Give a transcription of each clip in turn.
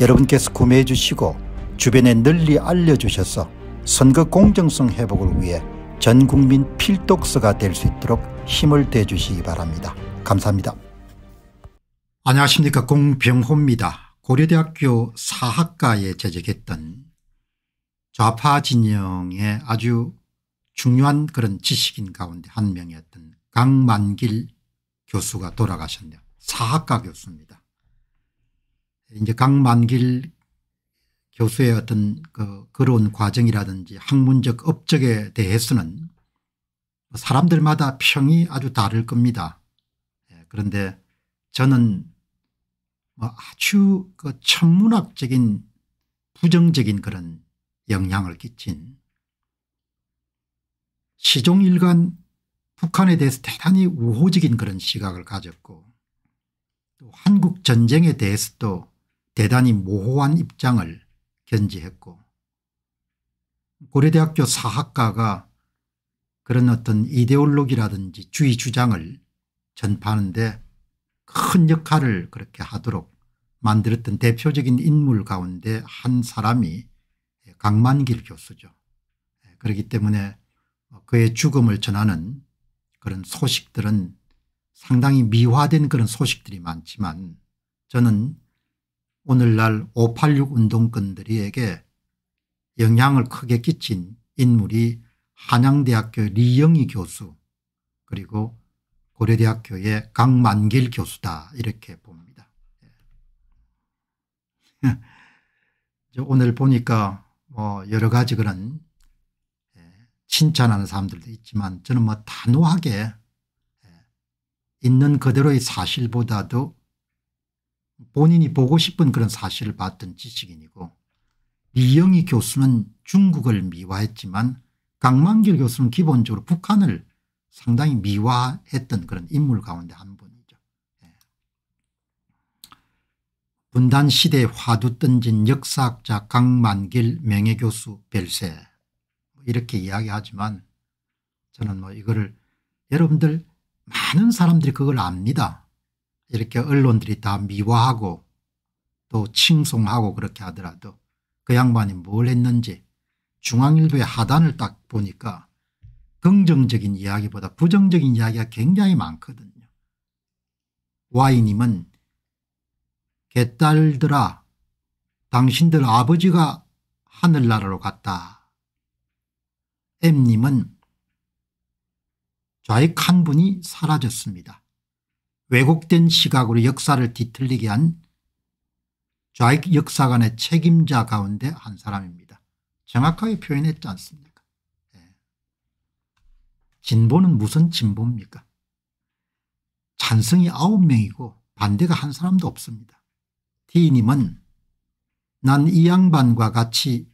여러분께서 구매해 주시고 주변에 널리 알려주셔서 선거 공정성 회복을 위해 전국민 필독서가 될 수 있도록 힘을 대주시기 바랍니다. 감사합니다. 안녕하십니까 공병호입니다. 고려대학교 사학과에 재직했던 좌파 진영의 아주 중요한 그런 지식인 가운데 한 명이었던 강만길 교수가 돌아가셨네요. 사학과 교수입니다. 이제 강만길 교수의 어떤 그 그런 과정이라든지 학문적 업적에 대해서는 사람들마다 평이 아주 다를 겁니다. 예, 그런데 저는 뭐 아주 그 천문학적인 부정적인 그런 영향을 끼친 시종일관 북한에 대해서 대단히 우호적인 그런 시각을 가졌고 또 한국전쟁에 대해서도 대단히 모호한 입장을 견지했고 고려대학교 사학과가 그런 어떤 이데올로기라든지 주의 주장을 전파하는데 큰 역할을 그렇게 하도록 만들었던 대표적인 인물 가운데 한 사람이 강만길 교수죠. 그렇기 때문에 그의 죽음을 전하는 그런 소식들은 상당히 미화된 그런 소식들이 많지만 저는 오늘날 586 운동권들에게 영향을 크게 끼친 인물이 한양대학교 리영희 교수 그리고 고려대학교의 강만길 교수다 이렇게 봅니다. 예. 오늘 보니까 뭐 여러 가지 그런 예, 칭찬하는 사람들도 있지만 저는 뭐 단호하게 예, 있는 그대로의 사실보다도 본인이 보고 싶은 그런 사실을 봤던 지식인이고 이영희 교수는 중국을 미화했지만 강만길 교수는 기본적으로 북한을 상당히 미화했던 그런 인물 가운데 한 분이죠. 예. 분단 시대에 화두 던진 역사학자 강만길 명예교수 별세 뭐 이렇게 이야기하지만 저는 뭐 이거를 여러분들 많은 사람들이 그걸 압니다. 이렇게 언론들이 다 미화하고 또 칭송하고 그렇게 하더라도 그 양반이 뭘 했는지 중앙일보의 하단을 딱 보니까 긍정적인 이야기보다 부정적인 이야기가 굉장히 많거든요. 와이님은 개딸들아 당신들 아버지가 하늘나라로 갔다. M님은 좌익 한 분이 사라졌습니다. 왜곡된 시각으로 역사를 뒤틀리게 한 좌익 역사관의 책임자 가운데 한 사람입니다. 정확하게 표현했지 않습니까? 예. 진보는 무슨 진보입니까? 찬성이 9명이고 반대가 한 사람도 없습니다. D님은 난 이 양반과 같이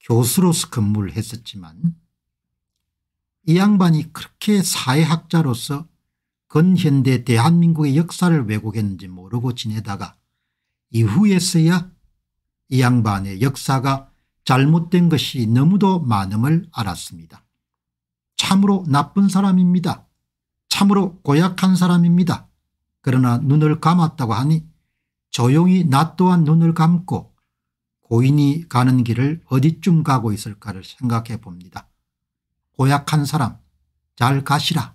교수로서 근무를 했었지만 이 양반이 그렇게 사회학자로서 근현대 대한민국의 역사를 왜곡했는지 모르고 지내다가 이후에서야 이 양반의 역사가 잘못된 것이 너무도 많음을 알았습니다. 참으로 나쁜 사람입니다. 참으로 고약한 사람입니다. 그러나 눈을 감았다고 하니 조용히 나 또한 눈을 감고 고인이 가는 길을 어디쯤 가고 있을까를 생각해 봅니다. 고약한 사람 잘 가시라.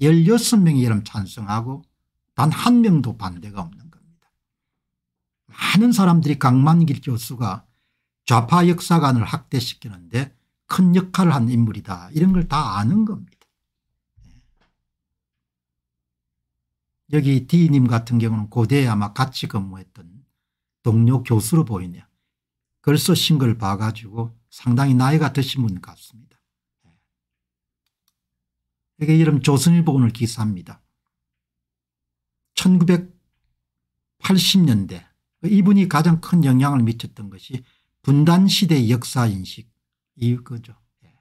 16명이 이름 찬성하고 단 한 명도 반대가 없는 겁니다. 많은 사람들이 강만길 교수가 좌파 역사관을 학대시키는데 큰 역할을 한 인물이다 이런 걸 다 아는 겁니다. 예. 여기 D님 같은 경우는 고대에 아마 같이 근무했던 동료 교수로 보이네요. 글써 싱글 봐가지고 상당히 나이가 드신 분 같습니다. 에게 이름 조선일보 오늘 기사입니다. 1980년대 이분이 가장 큰 영향을 미쳤던 것이 분단시대 역사인식 이거죠. 예.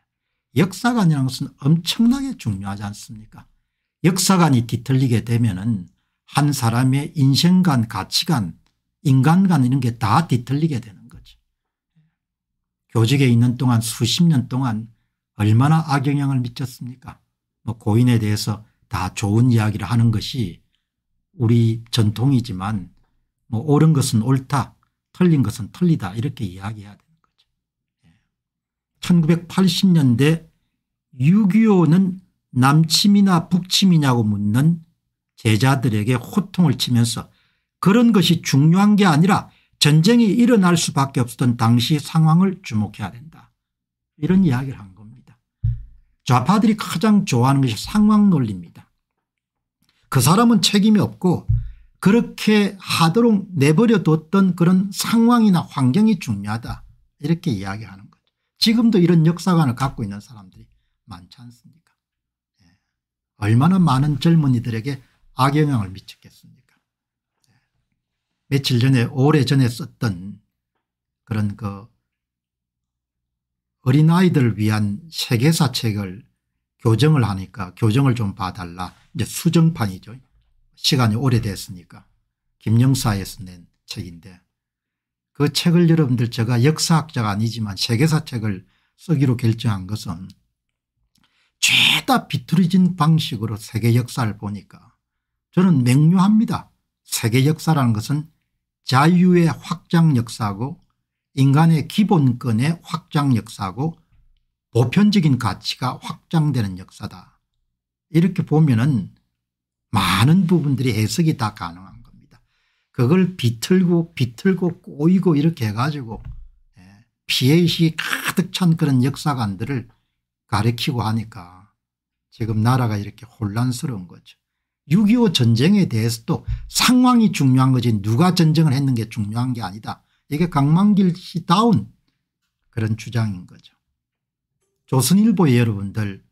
역사관이라는 것은 엄청나게 중요하지 않습니까 역사관이 뒤틀리게 되면 은한 사람의 인생관 가치관 인간관 이런 게 다 뒤틀리게 되는 거죠. 교직에 있는 동안 수십 년 동안 얼마나 악영향을 미쳤습니까 뭐 고인에 대해서 다 좋은 이야기를 하는 것이 우리 전통이지만 뭐 옳은 것은 옳다 틀린 것은 틀리다 이렇게 이야기해야 되는 거죠. 1980년대 예. 6.25는 남침이나 북침이냐고 묻는 제자들에게 호통을 치면서 그런 것이 중요한 게 아니라 전쟁이 일어날 수밖에 없었던 당시 상황을 주목해야 된다. 이런 이야기를 합니다. 좌파들이 가장 좋아하는 것이 상황 논리입니다. 그 사람은 책임이 없고 그렇게 하도록 내버려뒀던 그런 상황이나 환경이 중요하다 이렇게 이야기하는 거죠. 지금도 이런 역사관을 갖고 있는 사람들이 많지 않습니까 예. 얼마나 많은 젊은이들에게 악영향을 미쳤겠습니까 예. 며칠 전에 오래전에 썼던 그런 그 어린아이들을 위한 세계사 책을 교정을 하니까 교정을 좀 봐달라. 이제 수정판이죠. 시간이 오래됐으니까. 김영사에서 낸 책인데 그 책을 여러분들 제가 역사학자가 아니지만 세계사 책을 쓰기로 결정한 것은 죄다 비틀어진 방식으로 세계 역사를 보니까 저는 맹료합니다. 세계 역사라는 것은 자유의 확장 역사고 인간의 기본권의 확장 역사고 보편적인 가치가 확장되는 역사다. 이렇게 보면 은 많은 부분들이 해석이 다 가능한 겁니다. 그걸 비틀고 비틀고 꼬이고 이렇게 해가지고 예, 피해식이 가득 찬 그런 역사관들을 가리키고 하니까 지금 나라가 이렇게 혼란스러운 거죠. 6.25 전쟁에 대해서도 상황이 중요한 거지 누가 전쟁을 했는 게 중요한 게 아니다. 이게 강만길 씨다운 그런 주장인 거죠. 조선일보 여러분들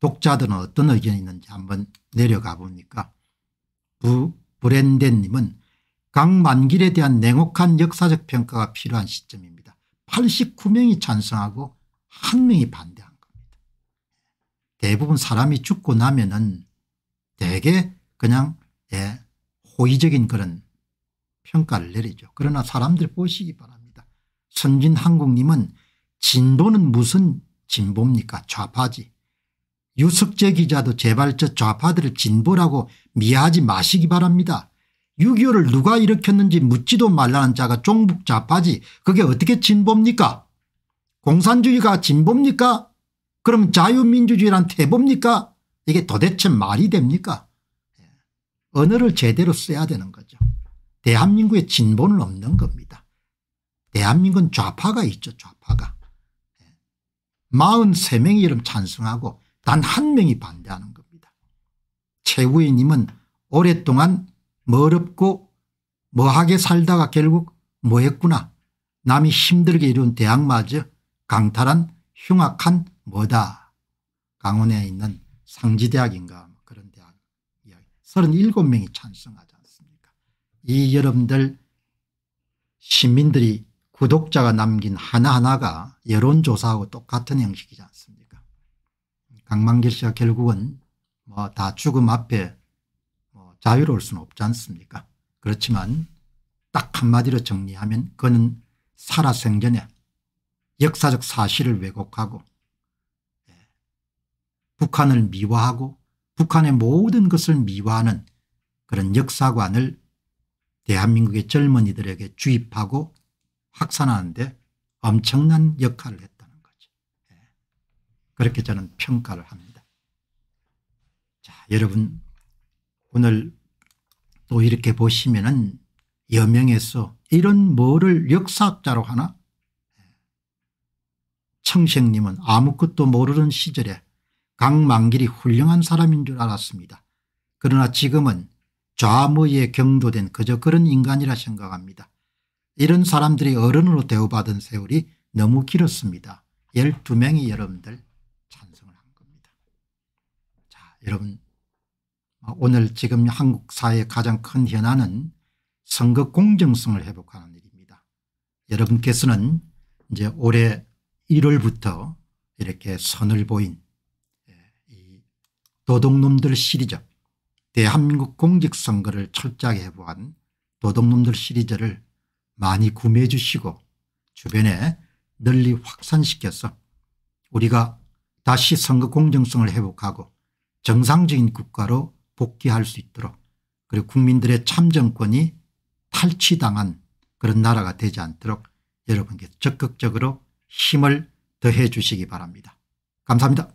독자들은 어떤 의견이 있는지 한번 내려가 보니까 부, 브랜덴님은 강만길에 대한 냉혹한 역사적 평가가 필요한 시점입니다. 89명이 찬성하고 1명이 반대한 겁니다. 대부분 사람이 죽고 나면은 대개 그냥 예, 호의적인 그런 평가를 내리죠. 그러나 사람들 보시기 바랍니다. 선진한국님은 진보는 무슨 진보입니까 좌파지. 유석재 기자도 제발 저 좌파들을 진보라고 미하지 마시기 바랍니다. 6.25를 누가 일으켰는지 묻지도 말라는 자가 종북 좌파지 그게 어떻게 진보입니까 공산주의가 진보입니까 그럼 자유민주주의란 태보입니까 이게 도대체 말이 됩니까 예. 언어를 제대로 써야 되는 거죠. 대한민국의 진보는 없는 겁니다. 대한민국은 좌파가 있죠 좌파가. 43명이 이름 찬성하고 단 한 명이 반대하는 겁니다. 최우희님은 오랫동안 멀었고 뭐하게 살다가 결국 뭐했구나. 남이 힘들게 이룬 대학마저 강탈한 흉악한 뭐다. 강원에 있는 상지대학인가 뭐 그런 대학 이야기. 37명이 찬성하지 않습니다. 이 여러분들 시민들이 구독자가 남긴 하나하나가 여론조사하고 똑같은 형식이지 않습니까 강만길 씨가 결국은 뭐 다 죽음 앞에 뭐 자유로울 수는 없지 않습니까 그렇지만 딱 한마디로 정리하면 그는 살아생전에 역사적 사실을 왜곡하고 예. 북한을 미화하고 북한의 모든 것을 미화하는 그런 역사관을 대한민국의 젊은이들에게 주입하고 확산하는데 엄청난 역할을 했다는 거죠. 예. 그렇게 저는 평가를 합니다. 자, 여러분 오늘 또 이렇게 보시면은 여명에서 이런 뭐를 역사학자로 하나? 예. 청생님은 아무것도 모르는 시절에 강만길이 훌륭한 사람인 줄 알았습니다. 그러나 지금은 좌무에 경도된 그저 그런 인간이라 생각합니다. 이런 사람들이 어른으로 대우받은 세월이 너무 길었습니다. 12명이 여러분들 찬성을 한 겁니다. 자 여러분 오늘 지금 한국 사회의 가장 큰 현안은 선거 공정성을 회복하는 일입니다. 여러분께서는 이제 올해 1월부터 이렇게 선을 보인 예, 도둑놈들 시리즈 대한민국 공직선거를 철저하게 해보한 도둑놈들 시리즈를 많이 구매해 주시고 주변에 널리 확산시켜서 우리가 다시 선거 공정성을 회복하고 정상적인 국가로 복귀할 수 있도록 그리고 국민들의 참정권이 탈취당한 그런 나라가 되지 않도록 여러분께 적극적으로 힘을 더해 주시기 바랍니다. 감사합니다.